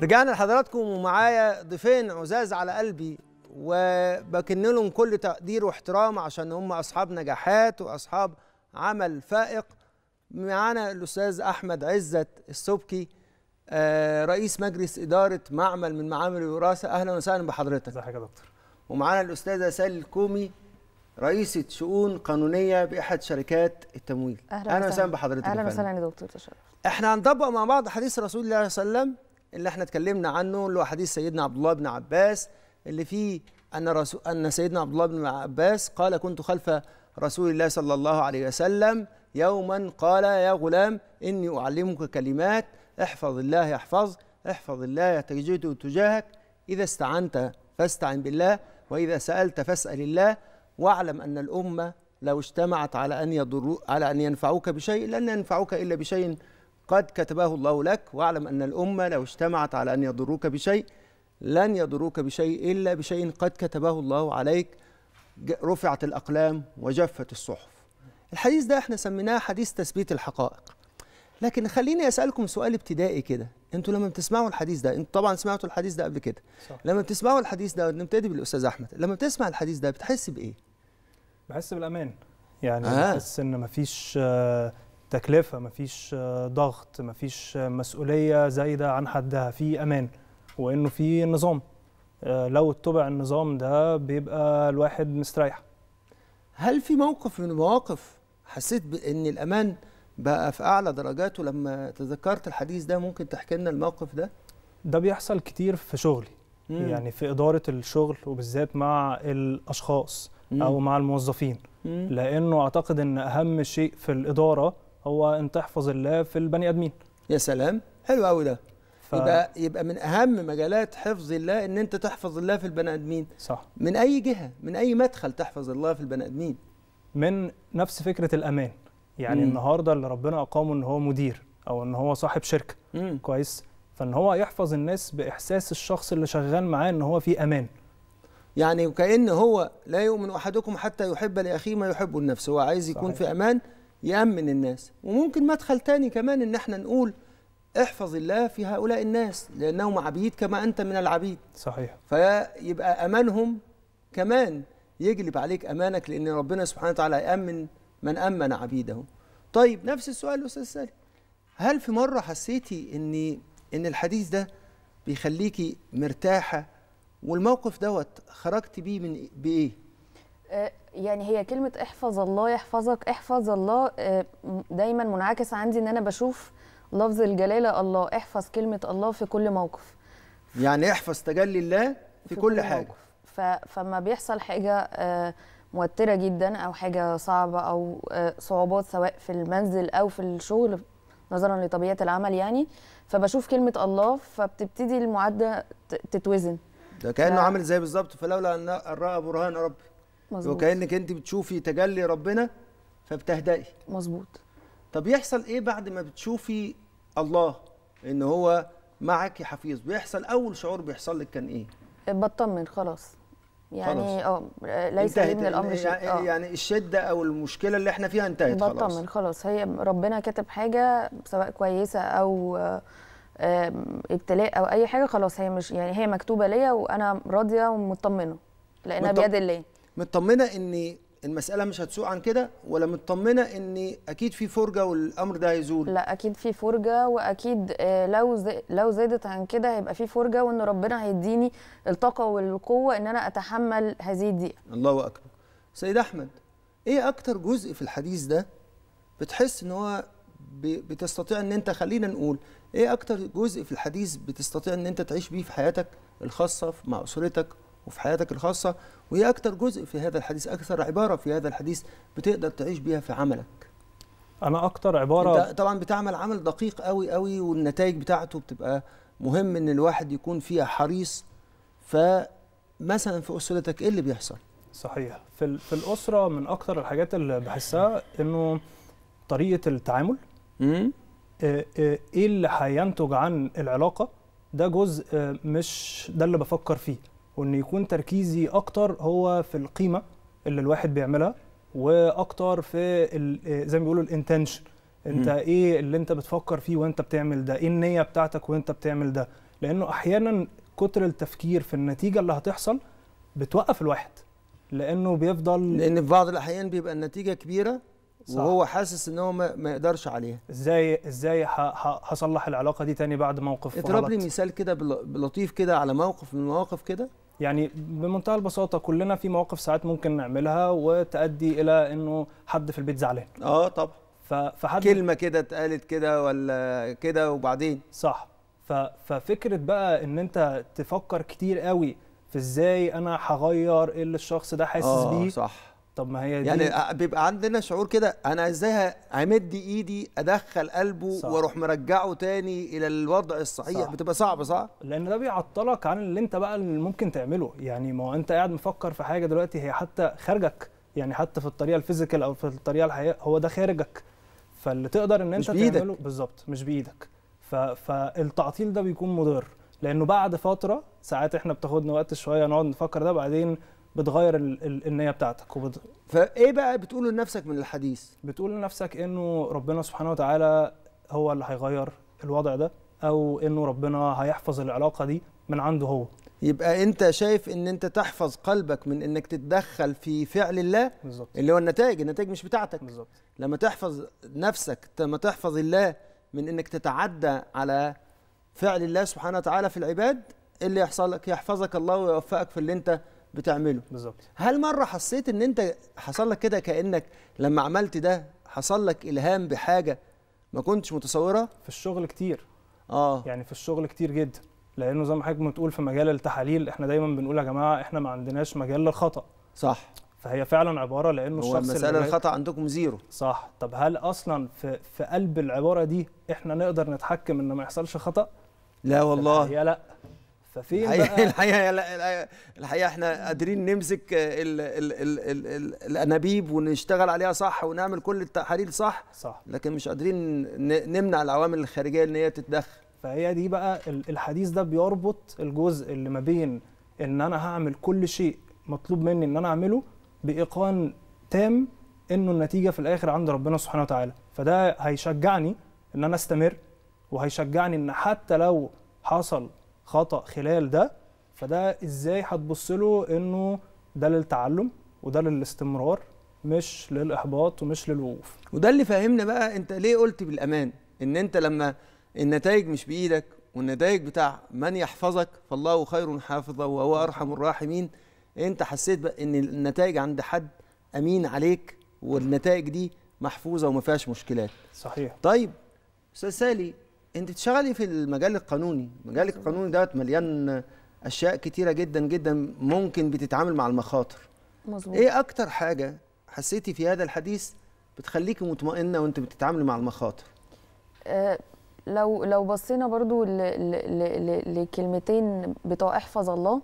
رجعنا لحضراتكم ومعايا ضيفين عزاز على قلبي وبكن لهم كل تقدير واحترام عشان هم اصحاب نجاحات واصحاب عمل فائق معانا الاستاذ احمد عزت السبكي آه، رئيس مجلس اداره معمل من معامل الوراثه اهلا وسهلا بحضرتك ازيك يا دكتور ومعانا الاستاذه سال الكومي رئيسة شؤون قانونية بأحد شركات التمويل أهلا وسهلا بحضرتك أهلا وسهلا يا دكتور تشرف إحنا هنطبق مع بعض حديث رسول الله صلى الله عليه وسلم اللي احنا اتكلمنا عنه اللي هو حديث سيدنا عبد الله بن عباس اللي فيه ان رسول ان سيدنا عبد الله بن عباس قال كنت خلف رسول الله صلى الله عليه وسلم يوما قال يا غلام اني اعلمك كلمات احفظ الله يحفظ احفظ الله تجده تجاهك اذا استعنت فاستعن بالله واذا سالت فاسال الله واعلم ان الامه لو اجتمعت على ان يضر على ان ينفعوك بشيء لن ينفعوك الا بشيء قد كتبه الله لك واعلم أن الأمة لو اجتمعت على أن يضروك بشيء لن يضروك بشيء إلا بشيء قد كتبه الله عليك رفعت الأقلام وجفت الصحف الحديث ده احنا سميناه حديث تثبيت الحقائق لكن خليني أسألكم سؤال ابتدائي كده انتوا لما بتسمعوا الحديث ده انتوا طبعا سمعتوا الحديث ده قبل كده لما بتسمعوا الحديث ده نبتدي بالأستاذ أحمد لما بتسمع الحديث ده بتحس بإيه؟ بحس بالأمان يعني آه. بحس إن مفيش آه تكلفه مفيش آه، ضغط مفيش آه، مسؤوليه زايده عن حدها في امان وانه في نظام آه، لو اتبع النظام ده بيبقى الواحد مستريح هل في موقف من المواقف حسيت بان الامان بقى في اعلى درجاته لما تذكرت الحديث ده ممكن تحكي لنا الموقف ده ده بيحصل كتير في شغلي مم. يعني في اداره الشغل وبالذات مع الاشخاص مم. او مع الموظفين مم. لانه اعتقد ان اهم شيء في الاداره هو ان تحفظ الله في البني ادمين يا سلام حلو قوي ده ف... يبقى يبقى من اهم مجالات حفظ الله ان انت تحفظ الله في البني ادمين صح من اي جهه من اي مدخل تحفظ الله في البني ادمين من نفس فكره الامان يعني مم. النهارده اللي ربنا اقامه ان هو مدير او ان هو صاحب شركه مم. كويس فان هو يحفظ الناس باحساس الشخص اللي شغال معاه ان هو في امان يعني وكأن هو لا يؤمن احدكم حتى يحب لاخيه ما يحب لنفسه هو عايز يكون صحيح. في امان يأمن الناس وممكن مدخل تاني كمان إن احنا نقول احفظ الله في هؤلاء الناس لأنهم عبيد كما أنت من العبيد صحيح فيبقى أمانهم كمان يجلب عليك أمانك لأن ربنا سبحانه وتعالى يأمن من أمن عبيده طيب نفس السؤال أستاذ سالم هل في مرة حسيتي إن إن الحديث ده بيخليكي مرتاحة والموقف دوت خرجت بيه من بإيه؟ آه، يعني هي كلمة احفظ الله يحفظك احفظ الله آه، دايما منعكس عندي ان انا بشوف لفظ الجلالة الله احفظ كلمة الله في كل موقف يعني احفظ تجلي الله في, في كل, كل حاجة موقف. فما بيحصل حاجة آه، موترة جدا أو حاجة صعبة أو صعوبات سواء في المنزل أو في الشغل نظرا لطبيعة العمل يعني فبشوف كلمة الله فبتبتدي المعدة تتوزن ده كأنه ف... عامل زي بالظبط فلولا أن رأى برهان ربي مظبوط وكانك انت بتشوفي تجلي ربنا فبتهدئي مظبوط طب يحصل ايه بعد ما بتشوفي الله ان هو يا حفيظ بيحصل اول شعور بيحصل لك كان ايه بطمن خلاص يعني اه ليس من الامر شيء يعني, آه. يعني الشده او المشكله اللي احنا فيها انتهت خلاص بطمن خلاص هي ربنا كاتب حاجه سواء كويسه او آه، ابتلاء او اي حاجه خلاص هي مش يعني هي مكتوبه ليا وانا راضيه ومطمنه لانها بيد الله مطمنه ان المساله مش هتسوق عن كده ولا مطمنه ان اكيد في فرجه والامر ده هيزول لا اكيد في فرجه واكيد آه، لو لو زادت عن كده هيبقى في فرجه وان ربنا هيديني الطاقه والقوه ان انا اتحمل هذه الضيقه الله اكبر سيد احمد ايه اكتر جزء في الحديث ده بتحس ان هو بتستطيع ان انت خلينا نقول ايه اكتر جزء في الحديث بتستطيع ان انت تعيش بيه في حياتك الخاصه مع اسرتك وفي حياتك الخاصه وهي أكثر جزء في هذا الحديث أكثر عبارة في هذا الحديث بتقدر تعيش بيها في عملك أنا أكتر عبارة أنت طبعا بتعمل عمل دقيق قوي قوي والنتائج بتاعته بتبقى مهم إن الواحد يكون فيها حريص فمثلا في أسرتك إيه اللي بيحصل؟ صحيح في, في الأسرة من أكتر الحاجات اللي بحسها إنه طريقة التعامل ايه اللي هينتج عن العلاقه ده جزء مش ده اللي بفكر فيه وان يكون تركيزي اكتر هو في القيمه اللي الواحد بيعملها واكتر في آه، زي ما بيقولوا الانتنشن انت م. ايه اللي انت بتفكر فيه وانت بتعمل ده ايه النيه بتاعتك وانت بتعمل ده لانه احيانا كتر التفكير في النتيجه اللي هتحصل بتوقف الواحد لانه بيفضل لان في بعض الاحيان بيبقى النتيجه كبيره صح. وهو حاسس ان هو ما يقدرش عليها ازاي ازاي هصلح العلاقه دي تاني بعد موقف اضرب لي مثال كده بلطيف كده على موقف من المواقف كده يعني بمنتهى البساطه كلنا في مواقف ساعات ممكن نعملها وتؤدي الى انه حد في البيت زعلان اه طبعا فحد كلمه كده اتقالت كده ولا كده وبعدين صح ففكره بقى ان انت تفكر كتير قوي في ازاي انا هغير اللي الشخص ده حاسس آه بيه صح طب ما هي دي يعني بيبقى عندنا شعور كده انا ازاي امد ايدي ادخل قلبه صح. واروح مرجعه تاني الى الوضع الصحيح صح. بتبقى صعبه صح لان ده بيعطلك عن اللي انت بقى اللي ممكن تعمله يعني ما هو انت قاعد مفكر في حاجه دلوقتي هي حتى خارجك يعني حتى في الطريقه الفيزيكال او في الطريقه الحقيقيه هو ده خارجك فاللي تقدر ان انت مش تعمله بالظبط مش بايدك ف... فالتعطيل ده بيكون مضر لانه بعد فتره ساعات احنا بتاخدنا وقت شويه نقعد نفكر ده بعدين بتغير النيه بتاعتك وبت... فايه بقى بتقوله لنفسك من الحديث بتقول لنفسك انه ربنا سبحانه وتعالى هو اللي هيغير الوضع ده او انه ربنا هيحفظ العلاقه دي من عنده هو يبقى انت شايف ان انت تحفظ قلبك من انك تتدخل في فعل الله بالزبط. اللي هو النتائج النتائج مش بتاعتك بالزبط. لما تحفظ نفسك لما تحفظ الله من انك تتعدى على فعل الله سبحانه وتعالى في العباد إيه اللي يحصل لك يحفظك الله ويوفقك في اللي انت بتعمله بالظبط هل مره حسيت ان انت حصل لك كده كانك لما عملت ده حصل لك الهام بحاجه ما كنتش متصورها في الشغل كتير اه يعني في الشغل كتير جدا لانه زي ما حضرتك بتقول في مجال التحاليل احنا دايما بنقول يا جماعه احنا ما عندناش مجال للخطا صح فهي فعلا عباره لانه الشخص هو الخطا عندكم زيرو صح طب هل اصلا في في قلب العباره دي احنا نقدر نتحكم ان ما يحصلش خطا لا والله لا ففين الحقيقة بقى الحقيقة, الحقيقه احنا قادرين نمسك الانابيب ونشتغل عليها صح ونعمل كل التحاليل صح صح لكن مش قادرين نمنع العوامل الخارجيه ان هي تتدخل فهي دي بقى الحديث ده بيربط الجزء اللي ما بين ان انا هعمل كل شيء مطلوب مني ان انا اعمله بايقان تام انه النتيجه في الاخر عند ربنا سبحانه وتعالى فده هيشجعني ان انا استمر وهيشجعني ان حتى لو حصل خطا خلال ده فده ازاي هتبص له انه ده للتعلم وده للاستمرار مش للاحباط ومش للوقوف وده اللي فهمنا بقى انت ليه قلت بالامان ان انت لما النتائج مش بايدك والنتائج بتاع من يحفظك فالله خير حافظا وهو ارحم الراحمين انت حسيت بقى ان النتائج عند حد امين عليك والنتائج دي محفوظه وما فيهاش مشكلات صحيح طيب استاذ سالي انت بتشتغلي في المجال القانوني المجال القانوني دوت مليان اشياء كتيره جدا جدا ممكن بتتعامل مع المخاطر مظبوط ايه اكتر حاجه حسيتي في هذا الحديث بتخليكي مطمئنه وانت بتتعاملي مع المخاطر أه لو لو بصينا برضو ل ل ل لكلمتين بتوع احفظ الله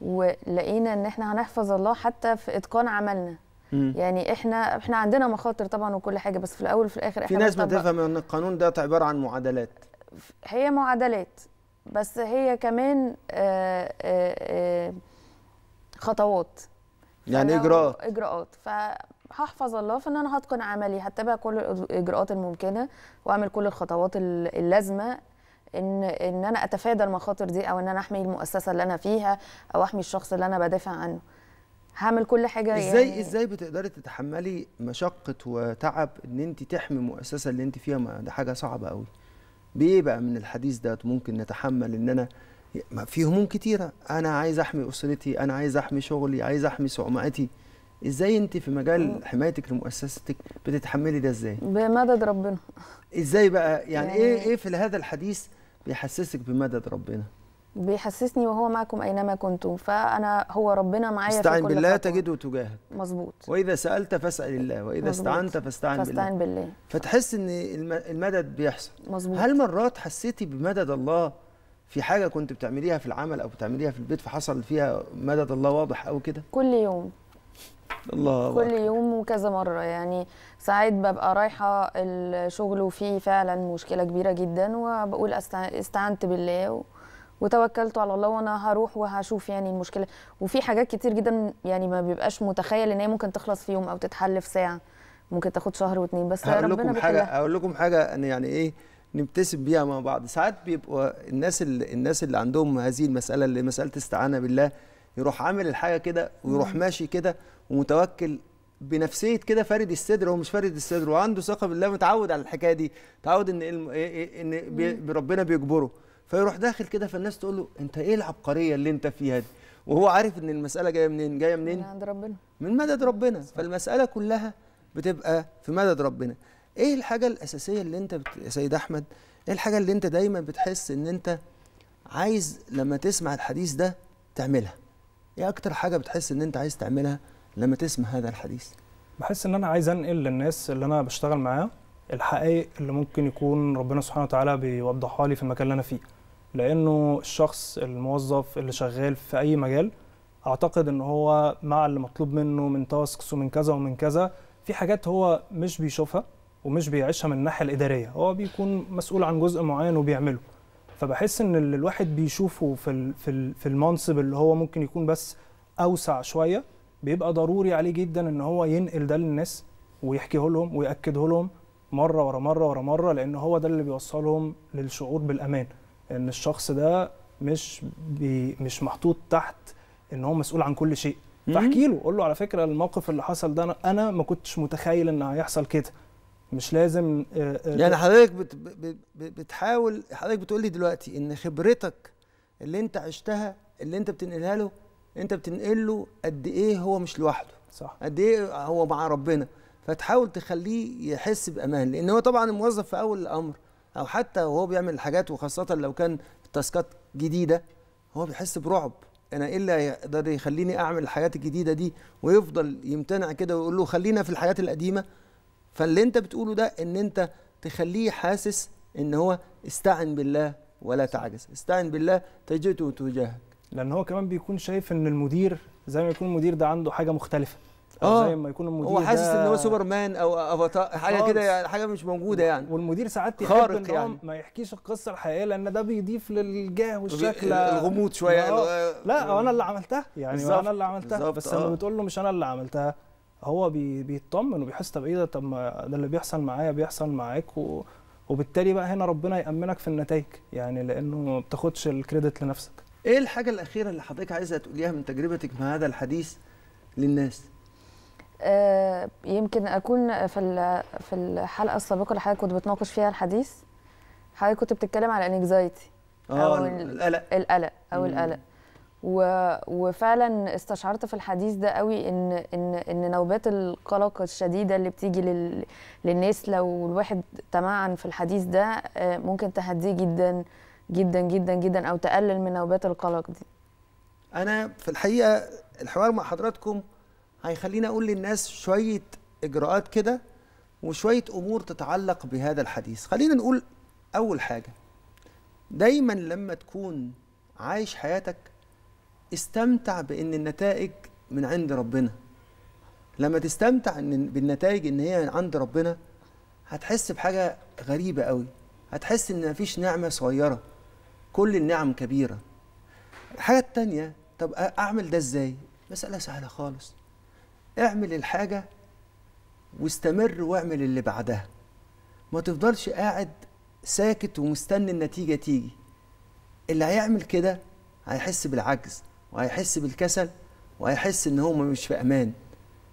ولقينا ان احنا هنحفظ الله حتى في اتقان عملنا مم. يعني احنا احنا عندنا مخاطر طبعا وكل حاجه بس في الاول وفي الاخر احنا في ناس بتفهم ان القانون ده عباره عن معادلات هي معادلات بس هي كمان آه، آه، آه، خطوات يعني اجراءات اجراءات فهحفظ الله في ان انا هتقن عملي هتبع كل الاجراءات الممكنه واعمل كل الخطوات اللازمه ان ان انا اتفادى المخاطر دي او ان انا احمي المؤسسه اللي انا فيها او احمي الشخص اللي انا بدافع عنه هعمل كل حاجه ازاي يعني... ازاي بتقدري تتحملي مشقه وتعب ان انت تحمي المؤسسه اللي انت فيها ما ده حاجه صعبه قوي بايه بقى من الحديث ده ممكن نتحمل ان انا ما في هموم كتيره انا عايز احمي اسرتي انا عايز احمي شغلي عايز احمي سمعتي ازاي انت في مجال حمايتك لمؤسستك بتتحملي ده ازاي بمدد ربنا ازاي بقى يعني, إيه- يعني... ايه ايه في هذا الحديث بيحسسك بمدد ربنا بيحسسني وهو معكم اينما كنتم فانا هو ربنا معايا في كل استعن بالله تجده تجاهك مظبوط واذا سالت فاسال الله واذا مزبوط. استعنت فاستعن بالله فاستعن بالله فتحس ان المدد بيحصل مظبوط هل مرات حسيتي بمدد الله في حاجه كنت بتعمليها في العمل او بتعمليها في البيت فحصل فيها مدد الله واضح او كده كل يوم الله كل يوم وكذا مره يعني ساعات ببقى رايحه الشغل وفيه فعلا مشكله كبيره جدا وبقول استعنت بالله و... وتوكلت على الله وانا هروح وهشوف يعني المشكله وفي حاجات كتير جدا يعني ما بيبقاش متخيل ان هي ممكن تخلص في يوم او تتحل في ساعه ممكن تاخد شهر واتنين بس هقول ربنا لكم حاجه هقول لكم حاجه ان يعني ايه نبتسم بيها مع بعض ساعات بيبقوا الناس اللي الناس اللي عندهم هذه المساله اللي مساله استعانه بالله يروح عامل الحاجه كده ويروح ماشي كده ومتوكل بنفسيه كده فارد الصدر هو مش فارد الصدر وعنده ثقه بالله متعود على الحكايه دي متعود ان إيه، إيه، ان بربنا بيجبره فيروح داخل كده فالناس تقول له انت ايه العبقريه اللي انت فيها دي وهو عارف ان المساله جايه منين جايه منين من عند ربنا من مدد ربنا صح. فالمساله كلها بتبقى في مدد ربنا ايه الحاجه الاساسيه اللي انت بت... يا سيد احمد ايه الحاجه اللي انت دايما بتحس ان انت عايز لما تسمع الحديث ده تعملها ايه اكتر حاجه بتحس ان انت عايز تعملها لما تسمع هذا الحديث بحس ان انا عايز انقل للناس اللي انا بشتغل معاه الحقائق اللي ممكن يكون ربنا سبحانه وتعالى بيوضحها لي في المكان اللي انا فيه لانه الشخص الموظف اللي شغال في اي مجال اعتقد ان هو مع اللي مطلوب منه من تاسكس ومن كذا ومن كذا في حاجات هو مش بيشوفها ومش بيعيشها من الناحيه الاداريه هو بيكون مسؤول عن جزء معين وبيعمله فبحس ان اللي الواحد بيشوفه في في المنصب اللي هو ممكن يكون بس اوسع شويه بيبقى ضروري عليه جدا ان هو ينقل ده للناس ويحكيه لهم وياكده لهم مره ورا مره ورا مره لان هو ده اللي بيوصلهم للشعور بالامان ان الشخص ده مش بي مش محطوط تحت ان هو مسؤول عن كل شيء فاحكي له قول له على فكره الموقف اللي حصل ده انا ما كنتش متخيل ان هيحصل كده مش لازم يعني حضرتك بت بتحاول حضرتك بتقول لي دلوقتي ان خبرتك اللي انت عشتها اللي انت بتنقلها له انت بتنقل له قد ايه هو مش لوحده صح قد ايه هو مع ربنا فتحاول تخليه يحس بامان لان هو طبعا الموظف في اول الامر او حتى وهو بيعمل الحاجات وخاصه لو كان تاسكات جديده هو بيحس برعب انا ايه اللي هيقدر يخليني اعمل الحاجات الجديده دي ويفضل يمتنع كده ويقول له خلينا في الحاجات القديمه فاللي انت بتقوله ده ان انت تخليه حاسس ان هو استعن بالله ولا تعجز استعن بالله تجده تجاهك لان هو كمان بيكون شايف ان المدير زي ما يكون المدير ده عنده حاجه مختلفه اه زي ما يكون المدير هو حاسس ان هو سوبرمان او افاتار حاجه كده يعني حاجه مش موجوده يعني والمدير ساعات يحب ان يعني. ما يحكيش القصه الحقيقيه لان ده بيضيف للجاه والشكل الغموض شويه آه. لا انا اللي عملتها يعني انا اللي عملتها بس لما آه. بتقول له مش انا اللي عملتها هو بيطمن وبيحس طب ايه ده طب ما ده اللي بيحصل معايا بيحصل معاك و... وبالتالي بقى هنا ربنا يامنك في النتائج يعني لانه ما بتاخدش الكريدت لنفسك ايه الحاجه الاخيره اللي حضرتك عايزه تقوليها من تجربتك مع هذا الحديث للناس آه، يمكن اكون في في الحلقه السابقه اللي حضرتك كنت بتناقش فيها الحديث حضرتك كنت بتتكلم على الانكزايتي آه، او القلق القلق او القلق و... وفعلا استشعرت في الحديث ده قوي ان ان ان نوبات القلق الشديده اللي بتيجي لل... للناس لو الواحد تمعن في الحديث ده آه، ممكن تهديه جدا جدا جدا جدا او تقلل من نوبات القلق دي انا في الحقيقه الحوار مع حضراتكم هيخليني اقول للناس شويه اجراءات كده وشويه امور تتعلق بهذا الحديث خلينا نقول اول حاجه دايما لما تكون عايش حياتك استمتع بان النتائج من عند ربنا لما تستمتع إن بالنتائج ان هي من عند ربنا هتحس بحاجه غريبه قوي هتحس ان مفيش نعمه صغيره كل النعم كبيره الحاجه التانيه طب اعمل ده ازاي مساله سهله خالص اعمل الحاجة واستمر واعمل اللي بعدها ما تفضلش قاعد ساكت ومستني النتيجة تيجي اللي هيعمل كده هيحس بالعجز وهيحس بالكسل وهيحس ان هو مش في امان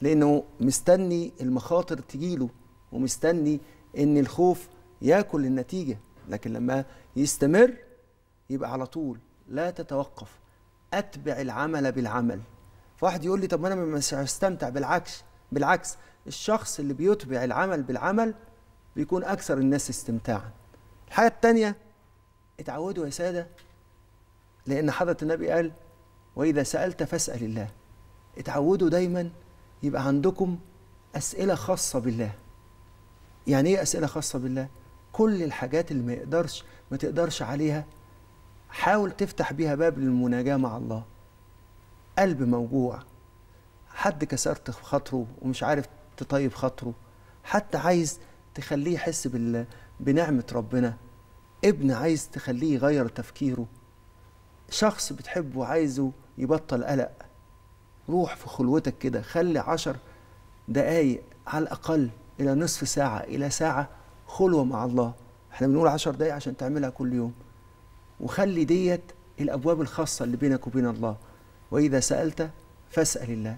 لانه مستني المخاطر تجيله ومستني ان الخوف ياكل النتيجه لكن لما يستمر يبقى على طول لا تتوقف اتبع العمل بالعمل واحد يقول لي طب ما انا مش هستمتع بالعكس بالعكس الشخص اللي بيتبع العمل بالعمل بيكون اكثر الناس استمتاعا الحاجه الثانيه اتعودوا يا ساده لان حضره النبي قال واذا سالت فاسال الله اتعودوا دايما يبقى عندكم اسئله خاصه بالله يعني ايه اسئله خاصه بالله كل الحاجات اللي ما يقدرش ما تقدرش عليها حاول تفتح بيها باب للمناجاه مع الله قلب موجوع حد كسرت خاطره ومش عارف تطيب خاطره حتى عايز تخليه يحس بال... بنعمة ربنا ابن عايز تخليه يغير تفكيره شخص بتحبه عايزه يبطل قلق روح في خلوتك كده خلي عشر دقايق على الأقل إلى نصف ساعة إلى ساعة خلوة مع الله احنا بنقول عشر دقايق عشان تعملها كل يوم وخلي ديت الأبواب الخاصة اللي بينك وبين الله وإذا سألت فاسأل الله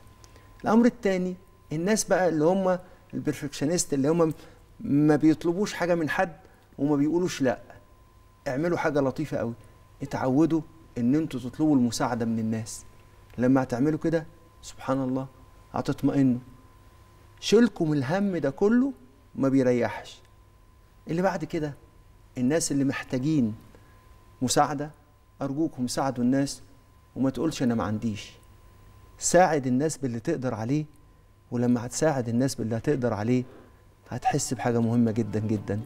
الأمر الثاني الناس بقى اللي هم البرفكشنست اللي هم ما بيطلبوش حاجة من حد وما بيقولوش لا اعملوا حاجة لطيفة قوي اتعودوا ان انتوا تطلبوا المساعدة من الناس لما هتعملوا كده سبحان الله هتطمئنوا شيلكم الهم ده كله ما بيريحش اللي بعد كده الناس اللي محتاجين مساعدة أرجوكم ساعدوا الناس وما تقولش انا ما عنديش ساعد الناس باللي تقدر عليه ولما هتساعد الناس باللي هتقدر عليه هتحس بحاجه مهمه جدا جدا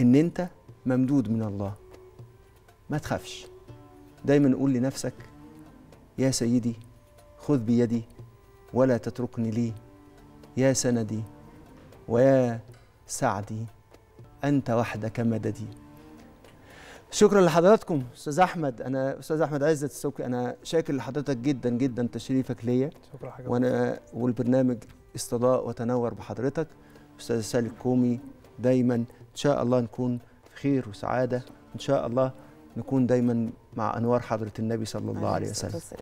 ان انت ممدود من الله ما تخافش دايما قول لنفسك يا سيدي خذ بيدي ولا تتركني لي يا سندي ويا سعدي انت وحدك مددي شكرا لحضراتكم استاذ احمد انا استاذ احمد عزت السوكي انا شاكر لحضرتك جدا جدا تشريفك ليا شكرا حاجة وانا والبرنامج استضاء وتنور بحضرتك استاذ سالي الكومي دايما ان شاء الله نكون في خير وسعاده ان شاء الله نكون دايما مع انوار حضره النبي صلى الله عليه وسلم